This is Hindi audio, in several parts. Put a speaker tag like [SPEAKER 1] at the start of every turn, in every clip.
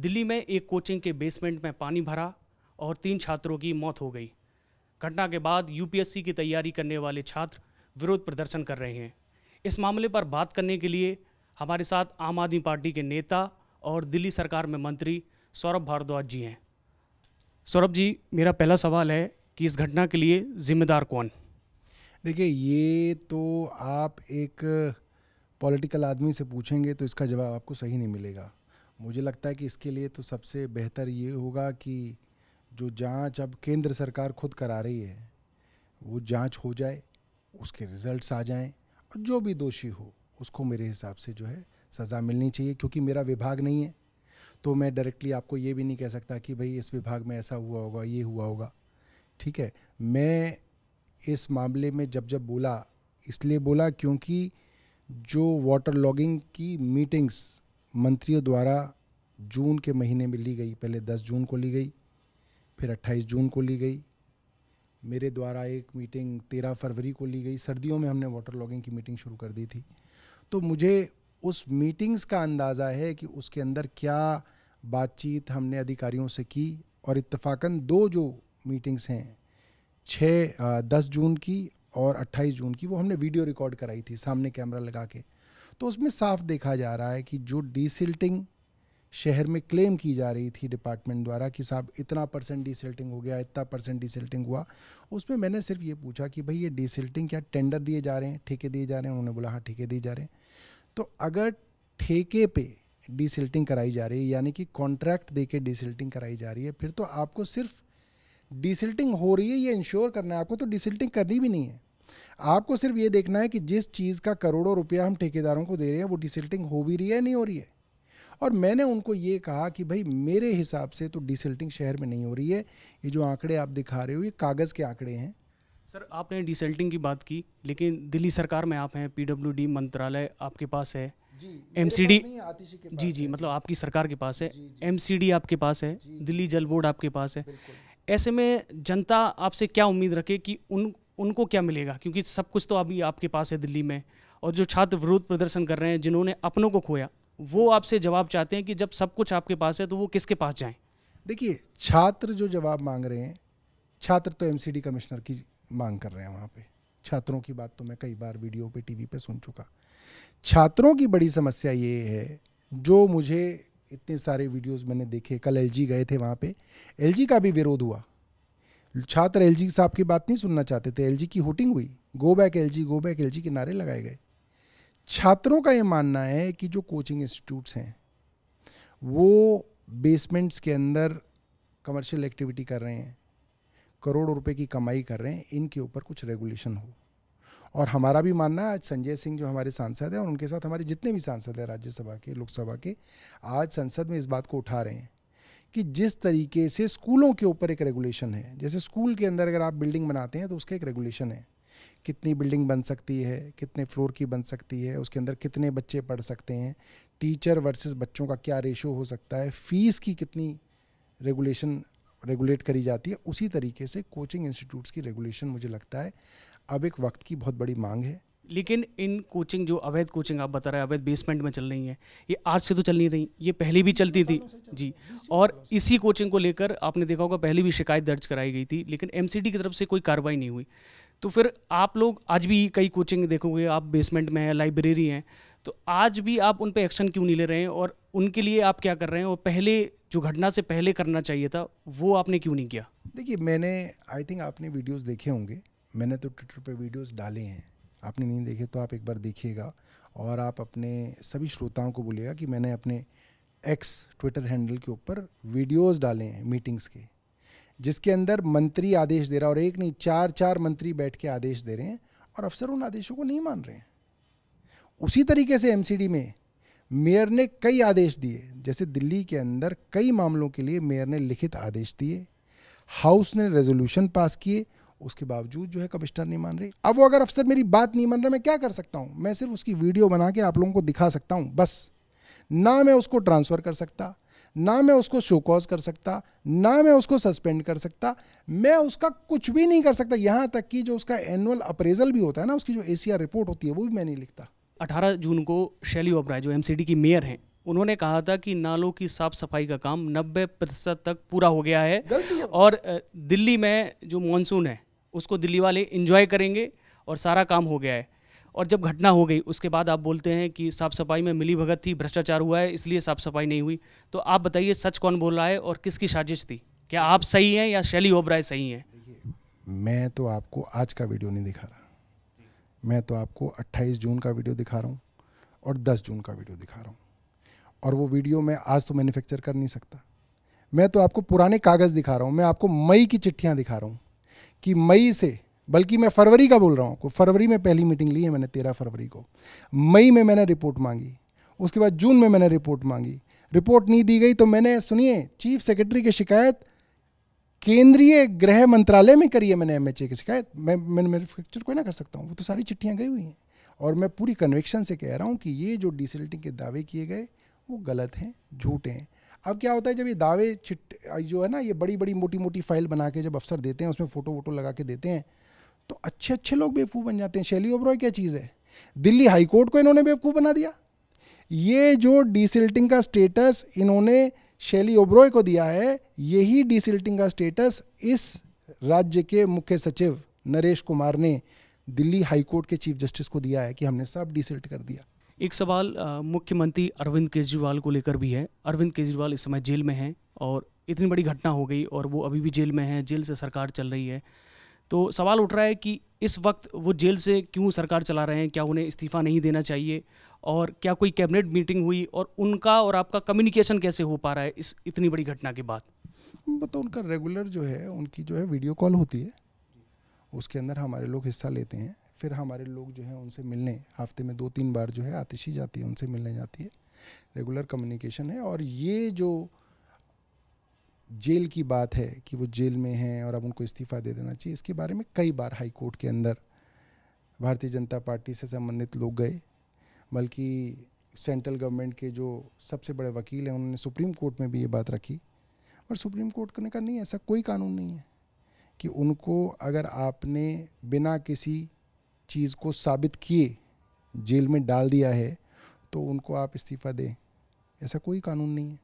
[SPEAKER 1] दिल्ली में एक कोचिंग के बेसमेंट में पानी भरा और तीन छात्रों की मौत हो गई घटना के बाद यूपीएससी की तैयारी करने वाले छात्र विरोध प्रदर्शन कर रहे हैं इस मामले पर बात करने के लिए हमारे साथ आम आदमी पार्टी के नेता और दिल्ली सरकार में मंत्री सौरभ भारद्वाज जी हैं सौरभ जी मेरा पहला सवाल है कि इस घटना के लिए जिम्मेदार कौन देखिए ये तो आप एक
[SPEAKER 2] पॉलिटिकल आदमी से पूछेंगे तो इसका जवाब आपको सही नहीं मिलेगा मुझे लगता है कि इसके लिए तो सबसे बेहतर ये होगा कि जो जांच अब केंद्र सरकार खुद करा रही है वो जांच हो जाए उसके रिजल्ट्स आ जाएं और जो भी दोषी हो उसको मेरे हिसाब से जो है सज़ा मिलनी चाहिए क्योंकि मेरा विभाग नहीं है तो मैं डायरेक्टली आपको ये भी नहीं कह सकता कि भाई इस विभाग में ऐसा हुआ होगा ये हुआ होगा ठीक है मैं इस मामले में जब जब बोला इसलिए बोला क्योंकि जो वाटर लॉगिंग की मीटिंग्स मंत्रियों द्वारा जून के महीने में ली गई पहले 10 जून को ली गई फिर 28 जून को ली गई मेरे द्वारा एक मीटिंग 13 फरवरी को ली गई सर्दियों में हमने वाटर लॉगिंग की मीटिंग शुरू कर दी थी तो मुझे उस मीटिंग्स का अंदाज़ा है कि उसके अंदर क्या बातचीत हमने अधिकारियों से की और इतफाक़न दो जो मीटिंग्स हैं छः दस जून की और अट्ठाईस जून की वो हमने वीडियो रिकॉर्ड कराई थी सामने कैमरा लगा के तो उसमें साफ देखा जा रहा है कि जो डीसिल्टिंग शहर में क्लेम की जा रही थी डिपार्टमेंट द्वारा कि साहब इतना परसेंट डीसिल्टिंग हो गया इतना परसेंट डीसिल्टिंग हुआ उसमें मैंने सिर्फ ये पूछा कि भाई ये डीसिल्टिंग क्या टेंडर दिए जा रहे हैं ठेके दिए जा रहे हैं उन्होंने बोला हाँ ठेके दिए जा रहे हैं तो अगर ठेके पे डीसिल्टिंग कराई जा रही है यानी कि कॉन्ट्रैक्ट दे के डीसिल्टिंग कराई जा रही है फिर तो आपको सिर्फ डीसिल्टिंग हो रही है ये इंश्योर करना है आपको तो डीसिल्टिंग करनी भी नहीं है आपको सिर्फ ये देखना है कि जिस चीज़ का करोड़ों रुपया हम ठेकेदारों को दे रहे हैं वो डिसल्टिंग हो भी रही है नहीं हो रही है और मैंने उनको ये कहा कि भाई मेरे हिसाब से तो डिसल्टिंग शहर में नहीं हो रही है ये जो आंकड़े आप दिखा रहे हो ये कागज़ के
[SPEAKER 1] आंकड़े हैं सर आपने डिसल्टिंग की बात की लेकिन दिल्ली सरकार में आप हैं डी मंत्रालय आपके पास है एम सी डी जी जी मतलब आपकी सरकार के पास है एम सी डी आपके पास है दिल्ली जल बोर्ड आपके पास है ऐसे में जनता आपसे क्या उम्मीद रखे कि उन उनको क्या मिलेगा क्योंकि सब कुछ तो अभी आपके पास है दिल्ली में और जो छात्र विरोध प्रदर्शन कर रहे हैं जिन्होंने अपनों को खोया वो आपसे जवाब चाहते हैं कि जब सब कुछ आपके पास है तो वो किसके पास जाएं देखिए
[SPEAKER 2] छात्र जो जवाब मांग रहे हैं छात्र तो एमसीडी कमिश्नर की मांग कर रहे हैं वहाँ पे छात्रों की बात तो मैं कई बार वीडियो पे टीवी पे सुन चुका छात्रों की बड़ी समस्या ये है जो मुझे इतने सारे वीडियोस मैंने देखे कल एलजी गए थे वहाँ पे एलजी का भी विरोध हुआ छात्र एल जी साहब की बात नहीं सुनना चाहते थे एल की होटिंग हुई go back L go back L के नारे लगाए गए छात्रों का ये मानना है कि जो कोचिंग इंस्टीट्यूट्स हैं वो बेसमेंट्स के अंदर कमर्शियल एक्टिविटी कर रहे हैं करोड़ों रुपए की कमाई कर रहे हैं इनके ऊपर कुछ रेगुलेशन हो और हमारा भी मानना है आज संजय सिंह जो हमारे सांसद हैं और उनके साथ हमारे जितने भी सांसद हैं राज्यसभा के लोकसभा के आज संसद में इस बात को उठा रहे हैं कि जिस तरीके से स्कूलों के ऊपर एक रेगुलेशन है जैसे स्कूल के अंदर अगर आप बिल्डिंग बनाते हैं तो उसका एक रेगुलेशन है कितनी बिल्डिंग बन सकती है कितने फ्लोर की बन सकती है उसके अंदर कितने बच्चे पढ़ सकते हैं टीचर वर्सेस बच्चों का क्या रेशो हो सकता है फीस की कितनी रेगुलेशन रेगुलेट करी जाती है उसी तरीके से कोचिंग इंस्टीट्यूट्स की रेगुलेशन मुझे लगता है अब एक वक्त की बहुत बड़ी मांग है
[SPEAKER 1] लेकिन इन कोचिंग जो अवैध कोचिंग आप बता रहे हैं अवैध बेसमेंट में चल रही हैं ये आज से तो चल नहीं रही ये पहले भी चलती थी जी और इसी कोचिंग को लेकर आपने देखा होगा पहले भी शिकायत दर्ज कराई गई थी लेकिन एम की तरफ से कोई कार्रवाई नहीं हुई तो फिर आप लोग आज भी कई कोचिंग देखोगे आप बेसमेंट में हैं लाइब्रेरी हैं तो आज भी आप उन पर एक्शन क्यों नहीं ले रहे हैं और उनके लिए आप क्या कर रहे हैं और पहले जो घटना से पहले करना चाहिए था वो आपने क्यों नहीं किया
[SPEAKER 2] देखिए मैंने आई थिंक आपने वीडियोस देखे होंगे मैंने तो ट्विटर पे वीडियोस डाले हैं आपने नहीं देखे तो आप एक बार देखिएगा और आप अपने सभी श्रोताओं को बोलेगा कि मैंने अपने एक्स ट्विटर हैंडल के ऊपर वीडियोस डाले हैं मीटिंग्स के जिसके अंदर मंत्री आदेश दे रहा और एक नहीं चार चार मंत्री बैठ के आदेश दे रहे हैं और अफसर उन आदेशों को नहीं मान रहे हैं उसी तरीके से एमसीडी में मेयर ने कई आदेश दिए जैसे दिल्ली के अंदर कई मामलों के लिए मेयर ने लिखित आदेश दिए हाउस ने रेजोल्यूशन पास किए उसके बावजूद जो है कमिश्नर नहीं मान रही अब वो अगर अफसर मेरी बात नहीं मान रहा मैं क्या कर सकता हूँ मैं सिर्फ उसकी वीडियो बना के आप लोगों को दिखा सकता हूँ बस ना मैं उसको ट्रांसफ़र कर सकता ना मैं उसको शोकॉज कर सकता ना मैं उसको सस्पेंड कर सकता मैं उसका कुछ भी नहीं कर सकता यहाँ तक कि जो उसका एनुअल अप्रेजल भी होता है ना उसकी जो ए रिपोर्ट होती है वो भी मैं नहीं लिखता
[SPEAKER 1] अठारह जून को शैली ओबराय जो एम की मेयर हैं उन्होंने कहा था कि नालों की साफ सफाई का काम 90 प्रतिशत तक पूरा हो गया है और दिल्ली में जो मानसून है उसको दिल्ली वाले इन्जॉय करेंगे और सारा काम हो गया है और जब घटना हो गई उसके बाद आप बोलते हैं कि साफ सफाई में मिली भगत थी भ्रष्टाचार हुआ है इसलिए साफ सफाई नहीं हुई तो आप बताइए सच कौन बोल रहा है और किसकी साजिश थी क्या आप सही हैं या शैली ओबराय सही हैं
[SPEAKER 2] मैं तो आपको आज का वीडियो नहीं दिखा रहा मैं तो आपको 28 जून का वीडियो दिखा रहा हूँ और 10 जून का वीडियो दिखा रहा हूँ और वो वीडियो मैं आज तो मैन्युफैक्चर कर नहीं सकता मैं तो आपको पुराने कागज़ दिखा रहा हूँ मैं आपको मई की चिट्ठियाँ दिखा रहा हूँ कि मई से बल्कि मैं फरवरी का बोल रहा हूँ फरवरी में पहली मीटिंग ली है मैंने तेरह फरवरी को मई में मैंने रिपोर्ट मांगी उसके बाद जून में मैंने रिपोर्ट मांगी रिपोर्ट नहीं दी गई तो मैंने सुनिए चीफ सेक्रेटरी की शिकायत केंद्रीय गृह मंत्रालय में करी है मैंने एम की शिकायत मैं मैंने मेरे मैन्युफैक्चर कोई ना कर सकता हूँ वो तो सारी चिट्ठियाँ गई हुई हैं और मैं पूरी कन्विक्शन से कह रहा हूँ कि ये जो डिसल्टिंग के दावे किए गए वो गलत हैं झूठे हैं अब क्या होता है जब ये दावे चिट्ठी जो है ना ये बड़ी बड़ी मोटी मोटी फाइल बना के जब अफसर देते हैं उसमें फ़ोटो वोटो लगा के देते हैं तो अच्छे अच्छे लोग बेवकूफ़ बन जाते हैं शैली ओबरॉय क्या चीज़ है दिल्ली हाई कोर्ट को इन्होंने बेवकूफ़ बना दिया ये जो डीसिल्टिंग का स्टेटस इन्होंने शैली ओब्रॉय को दिया है यही डीसिल्टिंग का स्टेटस इस राज्य के मुख्य सचिव नरेश कुमार ने दिल्ली हाई कोर्ट के चीफ जस्टिस को दिया है कि हमने सब डिसल्ट कर
[SPEAKER 1] दिया एक सवाल मुख्यमंत्री अरविंद केजरीवाल को लेकर भी है अरविंद केजरीवाल इस समय जेल में हैं और इतनी बड़ी घटना हो गई और वो अभी भी जेल में है जेल से सरकार चल रही है तो सवाल उठ रहा है कि इस वक्त वो जेल से क्यों सरकार चला रहे हैं क्या उन्हें इस्तीफ़ा नहीं देना चाहिए और क्या कोई कैबिनेट मीटिंग हुई और उनका और आपका कम्युनिकेशन कैसे हो पा रहा है इस इतनी बड़ी घटना के बाद
[SPEAKER 2] तो उनका रेगुलर जो है उनकी जो है वीडियो कॉल होती है उसके अंदर हमारे लोग हिस्सा लेते हैं फिर हमारे लोग जो है उनसे मिलने हफ्ते में दो तीन बार जो है आतिशी जाती है उनसे मिलने जाती है रेगुलर कम्युनिकेशन है और ये जो जेल की बात है कि वो जेल में हैं और अब उनको इस्तीफ़ा दे देना चाहिए इसके बारे में कई बार हाई कोर्ट के अंदर भारतीय जनता पार्टी से संबंधित लोग गए बल्कि सेंट्रल गवर्नमेंट के जो सबसे बड़े वकील हैं उन्होंने सुप्रीम कोर्ट में भी ये बात रखी और सुप्रीम कोर्ट ने कहा नहीं ऐसा कोई कानून नहीं है कि उनको अगर आपने बिना किसी चीज़ को साबित किए जेल में डाल दिया है तो उनको आप इस्तीफ़ा दें ऐसा कोई कानून नहीं है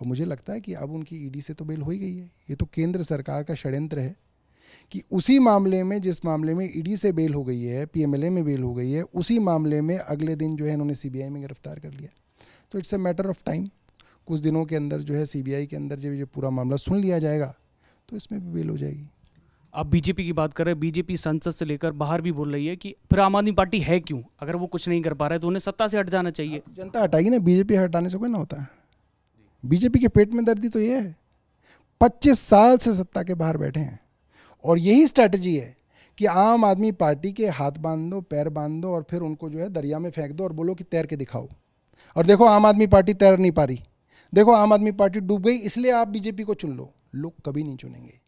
[SPEAKER 2] और मुझे लगता है कि अब उनकी ईडी e से तो बेल हो ही गई है ये तो केंद्र सरकार का षड्यंत्र है कि उसी मामले में जिस मामले में ईडी e से बेल हो गई है पीएमएलए में बेल हो गई है उसी मामले में अगले दिन जो है इन्होंने सीबीआई में गिरफ्तार कर लिया तो it's a matter of time कुछ दिनों के अंदर जो है सीबीआई के अंदर जब ये पूरा मामला सुन लिया जाएगा तो इसमें भी बेल हो जाएगी
[SPEAKER 1] आप बीजेपी की बात कर रहे हैं बीजेपी संसद से लेकर बाहर भी बोल रही है कि फिर आम आदमी पार्टी है क्यों अगर वो कुछ नहीं कर पा रहा है तो उन्हें सत्ता से हट जाना चाहिए
[SPEAKER 2] जनता हटाएगी ना बीजेपी हटाने से कोई ना होता है बीजेपी के पेट में दर्दी तो ये है पच्चीस साल से सत्ता के बाहर बैठे हैं और यही स्ट्रैटेजी है कि आम आदमी पार्टी के हाथ बांध दो पैर बांध दो और फिर उनको जो है दरिया में फेंक दो और बोलो कि तैर के दिखाओ और देखो आम आदमी पार्टी तैर नहीं पा रही देखो आम आदमी
[SPEAKER 1] पार्टी डूब गई इसलिए आप बीजेपी को चुन लो लोग कभी नहीं चुनेंगे